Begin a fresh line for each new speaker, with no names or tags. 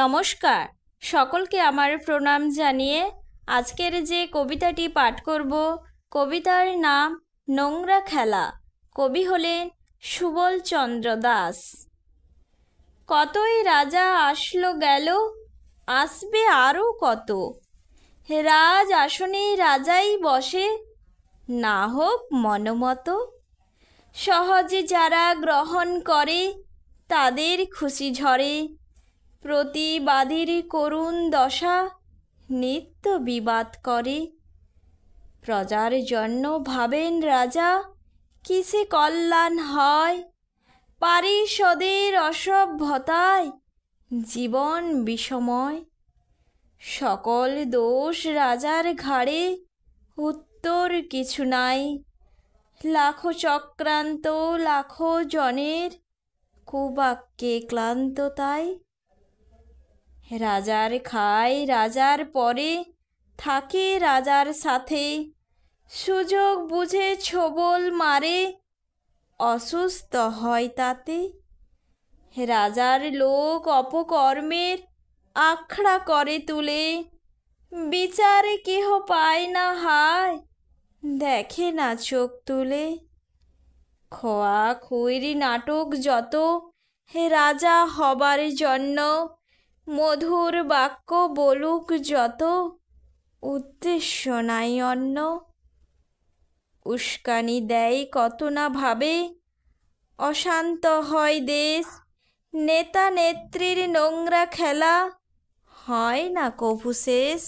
নমস্কার সকলকে আমার প্রণাম জানিয়ে আজকের যে কবিতাটি পাঠ করব কবিতার নাম নোংরা খেলা কবি হলেন সুবল চন্দ্র দাস কতই রাজা আসলো গেল আসবে আরও কত রাজ আসনে রাজাই বসে না হোক মনমত সহজে যারা গ্রহণ করে তাদের খুশি ঝরে প্রতিবাদীর করুণ দশা নিত্য বিবাদ করে প্রজার জন্য ভাবেন রাজা কিসে কল্যাণ হয় পারিষদের অসভ্যতায় জীবন বিষময় সকল দোষ রাজার ঘাড়ে উত্তর কিছু নাই লাখো চক্রান্ত লাখো জনের কুবাক্যে ক্লান্ত তাই রাজার খায় রাজার পরে থাকে রাজার সাথে সুযোগ বুঝে ছবল মারে অসুস্থ হয় তাতে রাজার লোক অপকর্মের আখড়া করে তুলে বিচারে কেহ পায় না হায় দেখে না চোখ তুলে খোয়া খৈরি নাটক যত হে রাজা হবার জন্য মধুর বাক্য বলুক যত উদ্দেশ্য নাই অন্য উস্কানি দেয় কত না ভাবে অশান্ত হয় দেশ নেতা নেত্রীর নোংরা খেলা হয় না কভু শেষ